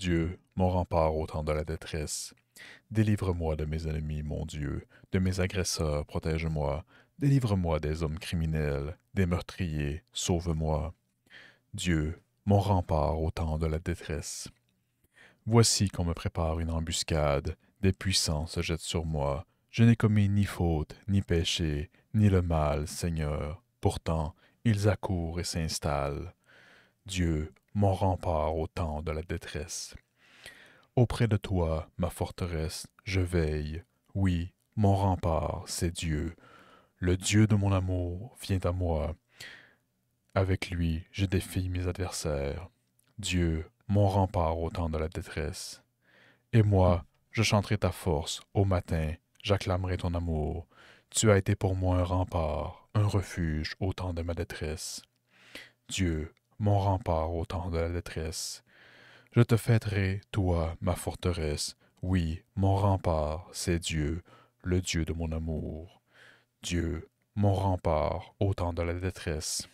Dieu, mon rempart au temps de la détresse. Délivre-moi de mes ennemis, mon Dieu, de mes agresseurs, protège-moi. Délivre-moi des hommes criminels, des meurtriers, sauve-moi. Dieu, mon rempart au temps de la détresse. Voici qu'on me prépare une embuscade, des puissants se jettent sur moi. Je n'ai commis ni faute, ni péché, ni le mal, Seigneur. Pourtant, ils accourent et s'installent. Dieu, mon rempart au temps de la détresse. Auprès de toi, ma forteresse, je veille. Oui, mon rempart, c'est Dieu. Le Dieu de mon amour vient à moi. Avec lui, je défie mes adversaires. Dieu, mon rempart au temps de la détresse. Et moi, je chanterai ta force au matin, j'acclamerai ton amour. Tu as été pour moi un rempart, un refuge au temps de ma détresse. Dieu, mon rempart au temps de la détresse. Je te fêterai, toi, ma forteresse, oui, mon rempart, c'est Dieu, le Dieu de mon amour. Dieu, mon rempart au temps de la détresse.